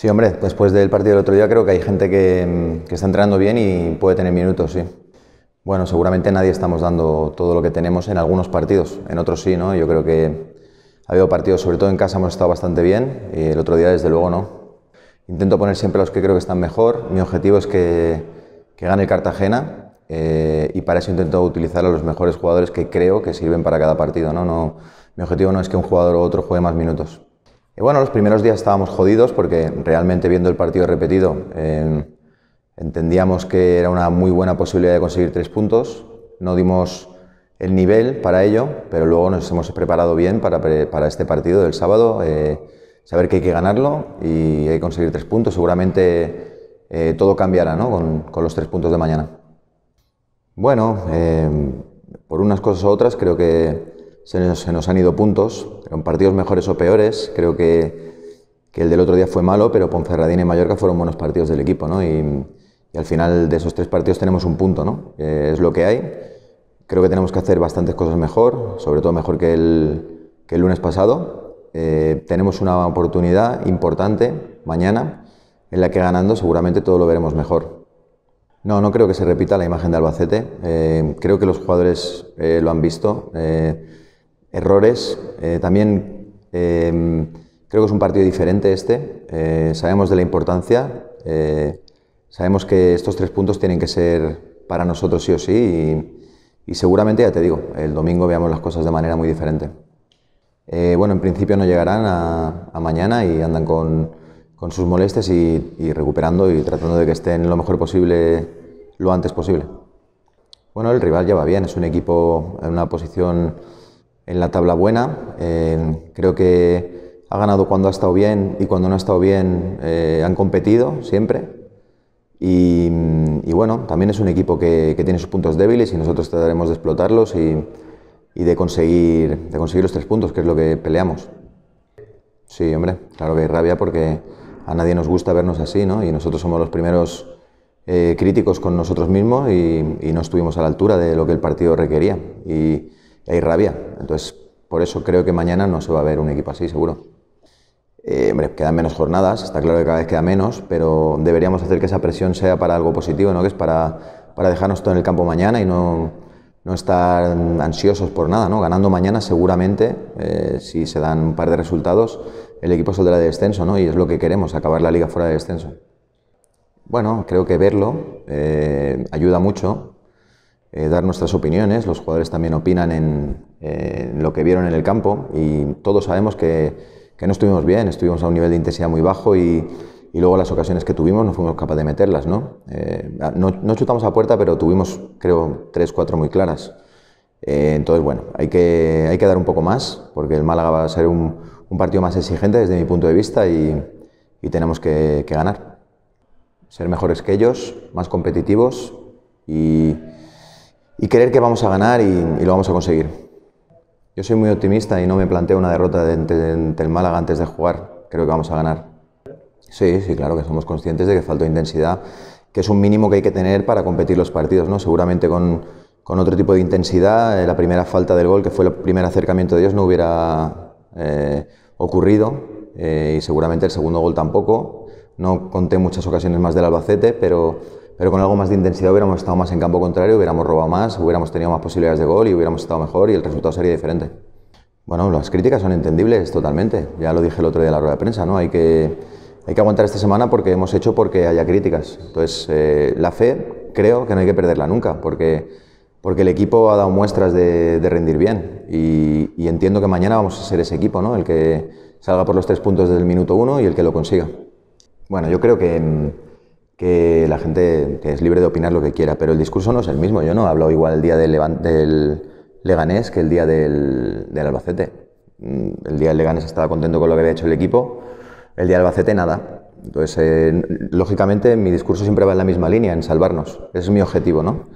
Sí, hombre, después del partido del otro día creo que hay gente mm, que, está entrenando bien y puede tener minutos, sí. Bueno, seguramente nadie estamos dando todo lo que tenemos en algunos partidos, en otros sí, ¿no? Yo creo que ha habido partidos, sobre todo en casa hemos estado bastante bien, el otro día desde luego no. Intento poner siempre a los que creo que están mejor, mi objetivo es que, gane Cartagena eh, y para eso intento utilizar a los mejores jugadores que creo que sirven para cada partido, ¿no? ¿no? Mi objetivo no es que un jugador u otro juegue más minutos bueno, los primeros días estábamos jodidos porque realmente viendo el partido repetido eh, entendíamos que era una muy buena posibilidad de conseguir tres puntos. No dimos el nivel para ello, pero luego nos hemos preparado bien para, este partido del sábado, eh, saber que hay que ganarlo y hay que conseguir tres puntos. Seguramente eh, todo cambiará con, con, los tres puntos de mañana. Bueno, por unas cosas u otras creo que se nos, han ido puntos, eran partidos mejores o peores, creo que, que, el del otro día fue malo, pero Ponferradín y Mallorca fueron buenos partidos del equipo, ¿no? Y, al final de esos tres partidos tenemos un punto, ¿no? es lo que hay. Creo que tenemos que hacer bastantes cosas mejor, sobre todo mejor que el, que el lunes pasado. Eh, tenemos una oportunidad importante mañana en la que ganando seguramente todo lo veremos mejor. No, no creo que se repita la imagen de Albacete. Eh, creo que los jugadores eh, lo han visto errores. Eh, también em, creo que es un partido diferente este. Eh, sabemos de la importancia. Eh, sabemos que estos tres puntos tienen que ser para nosotros sí o sí. Y, seguramente, ya te digo, el domingo veamos las cosas de manera muy diferente. bueno, en principio no llegarán a, mañana y andan con, sus molestias y, y recuperando y tratando de que estén lo mejor posible lo antes posible. Bueno, el rival ya va bien, es un equipo en una posición en la tabla buena. creo que ha ganado cuando ha estado bien y cuando no ha estado bien eh, han competido siempre. Y, bueno, también es un equipo que, tiene sus puntos débiles y nosotros trataremos de explotarlos y, de, conseguir, de conseguir los tres puntos, que es lo que peleamos. Sí, hombre, claro que hay rabia porque a nadie nos gusta vernos así, Y nosotros somos los primeros eh, críticos con nosotros mismos y, no estuvimos a la altura de lo que el partido requería hay rabia. Entonces, por eso creo que mañana no se va a ver un equipo así, seguro. Eh, quedan menos jornadas, está claro que cada vez queda menos, pero deberíamos hacer que esa presión sea para algo positivo, ¿no? Que es para, para dejarnos todo en el campo mañana y no, estar ansiosos por nada, ¿no? Ganando mañana seguramente, eh, si se dan un par de resultados, el equipo saldrá de descenso, ¿no? Y es lo que queremos, acabar la liga fuera de descenso. Bueno, creo que verlo eh, ayuda mucho, eh, dar nuestras opiniones, los jugadores también opinan en, lo que vieron en el campo y todos sabemos que, que, no estuvimos bien, estuvimos a un nivel de intensidad muy bajo y, y luego las ocasiones que tuvimos no fuimos capaces de meterlas, ¿no? Eh, ¿no? ¿no? chutamos a puerta, pero tuvimos, creo, tres, cuatro muy claras. Eh, entonces, bueno, hay que, hay que dar un poco más, porque el Málaga va a ser un, un partido más exigente desde mi punto de vista y, y tenemos que ganar. Ser mejores que ellos, más competitivos y, y creer que vamos a ganar y, lo vamos a conseguir. Yo soy muy optimista y no me planteo una derrota de, Málaga antes de jugar. Creo que vamos a ganar. Sí, sí, claro que somos conscientes de que falta intensidad, que es un mínimo que hay que tener para competir los partidos, ¿no? Seguramente con, con otro tipo de intensidad, eh, la primera falta del gol, que fue el primer acercamiento de ellos, no hubiera eh, ocurrido. Eh, y seguramente el segundo gol tampoco. No conté muchas ocasiones más del Albacete, pero pero con algo más de intensidad hubiéramos estado más en campo contrario, hubiéramos robado más, hubiéramos tenido más posibilidades de gol y hubiéramos estado mejor y el resultado sería diferente. Bueno, las críticas son entendibles totalmente, ya lo dije el otro día en la rueda de prensa, ¿no? Hay que, hay que aguantar esta semana porque hemos hecho porque haya críticas. Entonces, eh, la fe creo que no hay que perderla nunca, porque porque el equipo ha dado muestras de, rendir bien y, entiendo que mañana vamos a ser ese equipo, ¿no? el que salga por los tres puntos desde el minuto uno y el que lo consiga. Bueno, yo creo que que la gente es libre de opinar lo que quiera, pero el discurso no es el mismo. Yo no hablo igual el día del, Leganés que el día del, Albacete. Mm, el día del Leganés estaba contento con lo que había hecho el equipo, el día del Albacete nada. Entonces, eh, lógicamente, mi discurso siempre va en la misma línea, en salvarnos. Ese es mi objetivo, ¿no?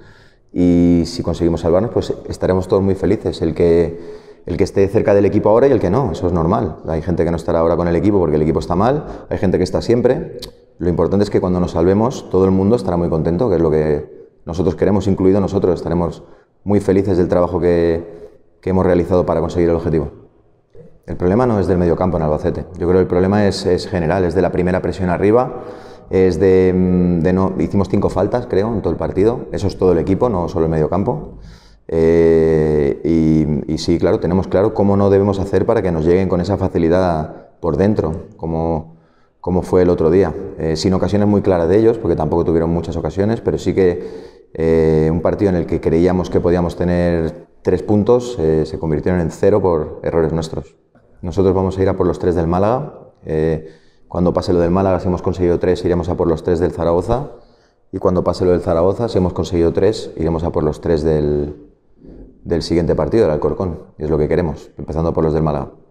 Y si conseguimos salvarnos, pues estaremos todos muy felices. El que, el que esté cerca del equipo ahora y el que no, eso es normal. Hay gente que no estará ahora con el equipo porque el equipo está mal, hay gente que está siempre. Lo importante es que cuando nos salvemos, todo el mundo estará muy contento, que es lo que nosotros queremos, incluido nosotros. Estaremos muy felices del trabajo que, hemos realizado para conseguir el objetivo. El problema no es del mediocampo en Albacete. Yo creo que el problema es, general, es de la primera presión arriba, es mm, de, no hicimos cinco faltas, creo, en todo el partido. Eso es todo el equipo, no solo el mediocampo. campo. Eh, y, sí, claro, tenemos claro cómo no debemos hacer para que nos lleguen con esa facilidad por dentro, como como fue el otro día. Eh, sin ocasiones muy claras de ellos, porque tampoco tuvieron muchas ocasiones, pero sí que eh, un partido en el que creíamos que podíamos tener tres puntos eh, se convirtieron en cero por errores nuestros. Nosotros vamos a ir a por los tres del Málaga. cuando pase lo del Málaga, si hemos conseguido tres, iremos a por los tres del Zaragoza. Y cuando pase lo del Zaragoza, si hemos conseguido tres, iremos a por los tres del, del siguiente partido, del Alcorcón. Y es lo que queremos, empezando por los del Málaga.